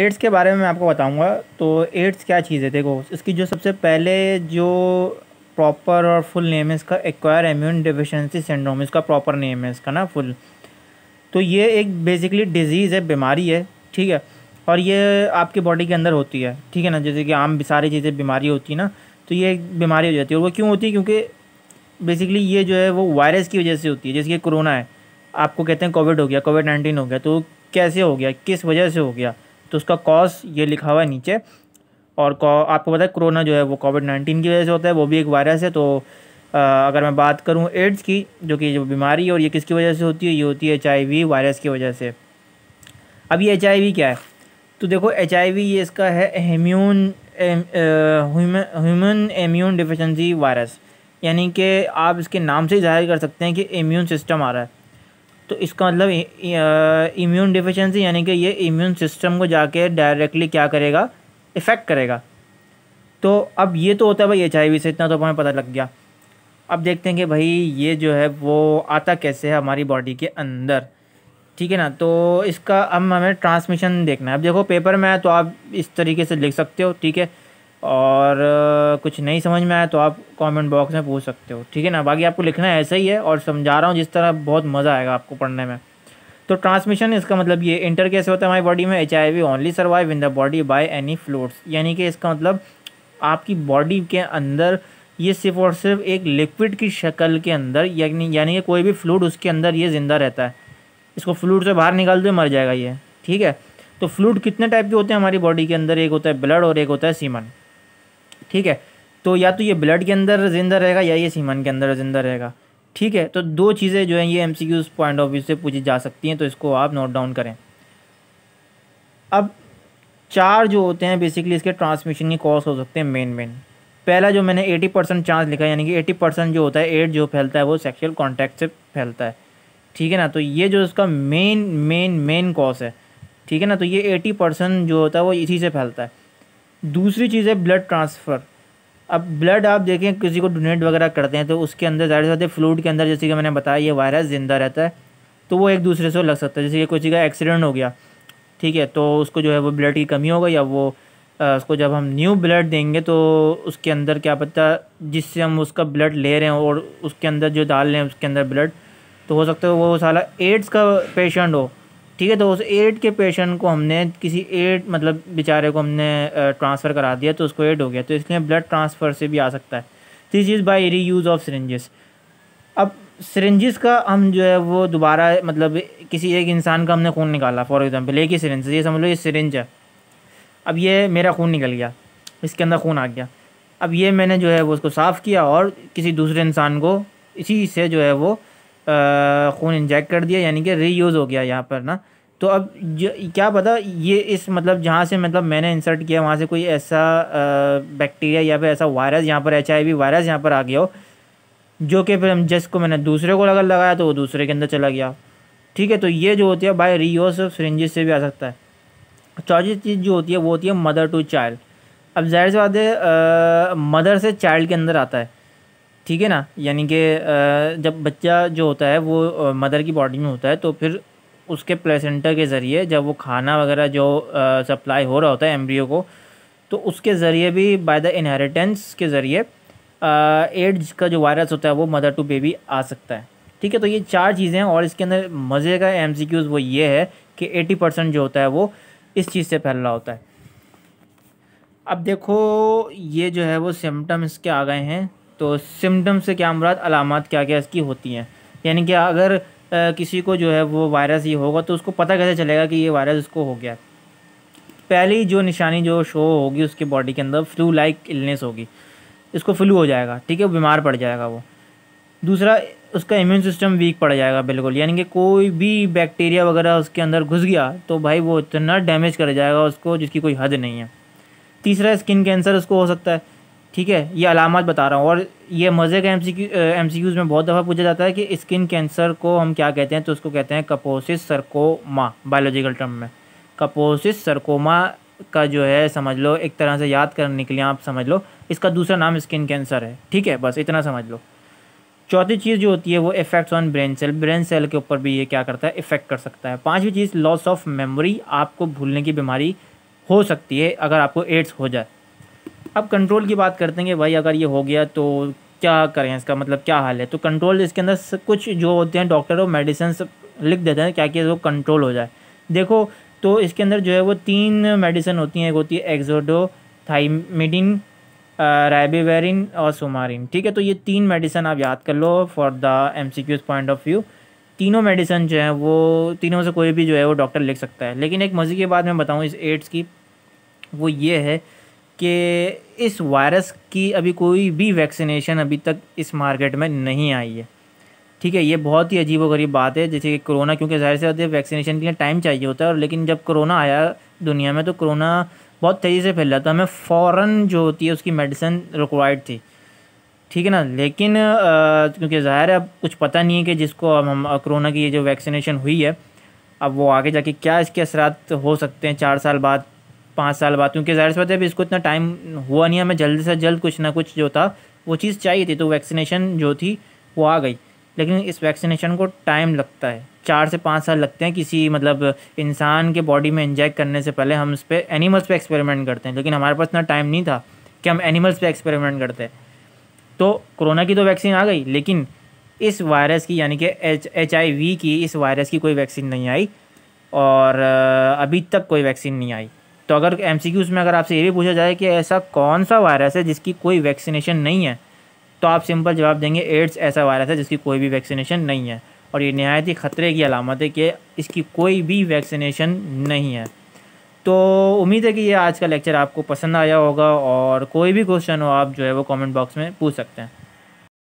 ads के बारे में मैं आपको बताऊंगा तो एड्स क्या चीज़ है देखो इसकी जो सबसे पहले जो प्रॉपर और फुल नेम है इसका एक्वायर इम्यून डिफिशेंसी सिंड्रोम इसका प्रॉपर नेम है इसका ना फुल तो ये एक बेसिकली डिजीज़ है बीमारी है ठीक है और ये आपके बॉडी के अंदर होती है ठीक है ना जैसे कि आम सारी चीज़ें बीमारी होती है ना तो ये एक बीमारी हो जाती है और वो क्यों होती है क्योंकि बेसिकली ये जो है वो वायरस की वजह से होती है जैसे कि कोरोना है आपको कहते हैं कोविड हो गया कोविड नाइन्टीन हो गया तो कैसे हो गया किस वजह से हो गया तो उसका कॉज ये लिखा हुआ है नीचे और आपको पता है कोरोना जो है वो कोविड नाइन्टीन की वजह से होता है वो भी एक वायरस है तो आ, अगर मैं बात करूँ एड्स की जो कि जो बीमारी है और ये किसकी वजह से होती है ये होती है एच वायरस की वजह से अब ये एच क्या है तो देखो एच ये इसका है immune human immune deficiency virus यानी कि आप इसके नाम से ही जाहिर कर सकते हैं कि इम्यून सिस्टम आ रहा है तो इसका मतलब इम्यून डिफिशेंसी यानी कि ये इम्यून सिस्टम को जाके डायरेक्टली क्या करेगा इफ़ेक्ट करेगा तो अब ये तो होता है भाई एच से इतना तो हमें पता लग गया अब देखते हैं कि भाई ये जो है वो आता कैसे है हमारी बॉडी के अंदर ठीक है ना तो इसका अब हमें ट्रांसमिशन देखना है अब देखो पेपर में है तो आप इस तरीके से लिख सकते हो ठीक है और कुछ नहीं समझ में आया तो आप कमेंट बॉक्स में पूछ सकते हो ठीक है ना बाकी आपको लिखना ऐसा ही है और समझा रहा हूँ जिस तरह बहुत मज़ा आएगा आपको पढ़ने में तो ट्रांसमिशन इसका मतलब ये इंटर कैसे होता है हमारी बॉडी में H I V only survive in the body by any fluids यानी कि इसका मतलब आपकी बॉडी के अंदर ये सिर्फ और सिर्फ एक लिक्विड की शक्ल के अंदर यानी यानी कि कोई भी फ्लूड उसके अंदर ये ज़िंदा रहता है इसको फ्लूड से बाहर निकाल दो मर जाएगा ये ठीक है तो फ्लूड कितने टाइप के होते हैं हमारी बॉडी के अंदर एक होता है ब्लड और एक होता है सीमन ठीक है तो या तो ये ब्लड के अंदर ज़िंदा रहेगा या ये सीमन के अंदर ज़िंदा रहेगा ठीक है तो दो चीज़ें जो हैं ये एम पॉइंट ऑफ व्यू से पूछी जा सकती हैं तो इसको आप नोट डाउन करें अब चार जो होते हैं बेसिकली इसके ट्रांसमिशन के कॉज हो सकते हैं मेन मेन पहला जो मैंने 80 परसेंट चांस लिखा यानी कि 80 परसेंट जो होता है एड जो फैलता है वो सेक्सुअल कॉन्टैक्ट से फैलता है ठीक है ना तो ये जो इसका मेन मेन मेन कॉज है ठीक है ना तो ये 80 परसेंट जो होता है वो इसी से फैलता है दूसरी चीज़ है ब्लड ट्रांसफ़र अब ब्लड आप देखें किसी को डोनेट वगैरह करते हैं तो उसके अंदर से ज़्यादा फ्लूड के अंदर जैसे कि मैंने बताया ये वायरस ज़िंदा रहता है तो वो एक दूसरे से लग सकता है जैसे कि किसी का एक्सीडेंट हो गया ठीक है तो उसको जो है वो ब्लड की कमी होगा या वो आ, उसको जब हम न्यू ब्लड देंगे तो उसके अंदर क्या पता जिससे हम उसका ब्लड ले रहे हैं और उसके अंदर जो डाल रहे हैं उसके अंदर ब्लड तो हो सकता है वो साला एड्स का पेशेंट हो ठीक है तो उस एड के पेशेंट को हमने किसी एड मतलब बेचारे को हमने ट्रांसफ़र करा दिया तो उसको एड हो गया तो इसलिए ब्लड ट्रांसफ़र से भी आ सकता है this is by reuse of syringes अब सरेंजेस का हम जो है वो दोबारा मतलब किसी एक इंसान का हमने खून निकाला फॉर एग्ज़ाम्पल एक ही सरेंज ये समझ लो ये सरेंज है अब ये मेरा खून निकल गया इसके अंदर खून आ गया अब ये मैंने जो है वो उसको साफ़ किया और किसी दूसरे इंसान को इसी से जो है वो खून इंजेक्ट कर दिया यानी कि रीयूज़ हो गया यहाँ पर ना तो अब क्या पता ये इस मतलब जहाँ से मतलब मैंने इंसर्ट किया वहाँ से कोई ऐसा बैक्टीरिया या फिर ऐसा वायरस यहाँ पर एच वायरस यहाँ पर आ गया हो जो कि फिर हम जिसको मैंने दूसरे को अगर लगाया तो वो दूसरे के अंदर चला गया ठीक है तो ये जो होती है बाय रीयूज यूज सिरिंजेस से भी आ सकता है चौथी चीज़ जो होती है वो होती है मदर टू चाइल्ड अब जाहिर सी बात है मदर से चाइल्ड के अंदर आता है ठीक है ना यानी कि जब बच्चा जो होता है वो मदर की बॉडी में होता है तो फिर उसके प्लेसेंटा के ज़रिए जब वो खाना वगैरह जो सप्लाई हो रहा होता है एम्ब्रियो को तो उसके ज़रिए भी बाय द इनहेरिटेंस के ज़रिए एड्स का जो वायरस होता है वो मदर टू बेबी आ सकता है ठीक है तो ये चार चीज़ें हैं और इसके अंदर मज़े का एम वो ये है कि एटी परसेंट जो होता है वो इस चीज़ से फैल रहा होता है अब देखो ये जो है वो सिम्टम्स के आ गए हैं तो सिम्टम से क्या मुराद अलामत क्या क्या इसकी होती हैं यानी कि अगर किसी को जो है वो वायरस ये होगा तो उसको पता कैसे चलेगा कि ये वायरस उसको हो गया पहली जो निशानी जो शो होगी उसके बॉडी के अंदर फ्लू लाइक इलनेस होगी इसको फ्लू हो जाएगा ठीक है बीमार पड़ जाएगा वो दूसरा उसका इम्यून सिस्टम वीक पड़ जाएगा बिल्कुल यानी कि कोई भी बैक्टीरिया वगैरह उसके अंदर घुस गया तो भाई वो इतना डैमेज कर जाएगा उसको जिसकी कोई हद नहीं है तीसरा स्किन कैंसर उसको हो सकता है ठीक है ये अलामत बता रहा हूँ और ये मज़े का M C Q M C Qs में बहुत दफ़ा पूछा जाता है कि स्किन कैंसर को हम क्या कहते हैं तो उसको कहते हैं कपोसिस सरकोमा बायोलॉजिकल टर्म में कपोसिस सरकोमा का जो है समझ लो एक तरह से याद करने के लिए आप समझ लो इसका दूसरा नाम स्किन कैंसर है ठीक है बस इतना समझ लो चौथी चीज़ जो होती है वो effects on brain cell brain cell के ऊपर भी ये क्या करता है इफेक्ट कर सकता है पांचवी चीज़ लॉस ऑफ मेमोरी आपको भूलने की बीमारी हो सकती है अगर आपको एड्स हो जाए अब कंट्रोल की बात करते हैं कि भाई अगर ये हो गया तो क्या करें इसका मतलब क्या हाल है तो कंट्रोल इसके अंदर कुछ जो होते हैं डॉक्टर वो मेडिसन्स लिख देते हैं क्या कि वो कंट्रोल हो जाए देखो तो इसके अंदर जो है वो तीन मेडिसिन होती हैं एक होती है एक्जोडो थाइमिडिन राइबेवेरिन और सोमारिन ठीक है तो ये तीन मेडिसन आप याद कर लो for the M C Qs point of view तीनों मेडिसन जो है वो तीनों से कोई भी जो है वो डॉक्टर लिख सकता है लेकिन एक मज़े की बात मैं बताऊँ इस एड्स की वो ये है कि इस वायरस की अभी कोई भी वैक्सीनेशन अभी तक इस मार्केट में नहीं आई है ठीक है ये बहुत ही अजीब वरीब बात है जैसे कि कोरोना क्योंकि जाहिर से होती है वैक्सीनेशन के लिए टाइम चाहिए होता है और लेकिन जब कोरोना आया दुनिया में तो कोरोना बहुत तेज़ी से फैल रहा था हमें फ़ौर जो होती है उसकी मेडिसिन रिक्वायर्ड थी ठीक है ना लेकिन क्योंकि ज़ाहिर है अब कुछ पता नहीं है कि जिसको अब हम कोरोना की ये जो वैक्सीनेशन हुई है अब वो आगे जाके क्या इसके असरात हो सकते हैं चार साल बाद पाँच साल बाद क्योंकि जाहिर सी बात है अभी इसको इतना टाइम हुआ नहीं हमें जल्द से जल्द कुछ ना कुछ जो था वो चीज़ चाहिए थी तो वैक्सीनेशन जो थी वो आ गई लेकिन इस वैक्सीनेशन को टाइम लगता है चार से पाँच साल लगते हैं किसी मतलब इंसान के बॉडी में इंजेक्ट करने से पहले हम उस पर एनिमल्स पे एक्सपेरिमेंट करते हैं लेकिन हमारे पास इतना टाइम नहीं था कि हम एनिमल्स पे एक्सपेरिमेंट करते हैं तो कोरोना की तो वैक्सीन आ गई लेकिन इस वायरस की यानी कि एच एच आई वी की इस वायरस की कोई वैक्सीन नहीं आई और अभी तक कोई वैक्सीन नहीं आई तो अगर एम में अगर आपसे ये भी पूछा जाए कि ऐसा कौन सा वायरस है जिसकी कोई वैक्सीनेशन नहीं है तो आप सिंपल जवाब देंगे एड्स ऐसा वायरस है जिसकी कोई भी वैक्सीनेशन नहीं है और ये नहायत ही ख़तरे की अलामत है कि इसकी कोई भी वैक्सीनेशन नहीं है तो उम्मीद है कि ये आज का लेक्चर आपको पसंद आया होगा और कोई भी क्वेश्चन हो आप जो है वो कमेंट बॉक्स में पूछ सकते हैं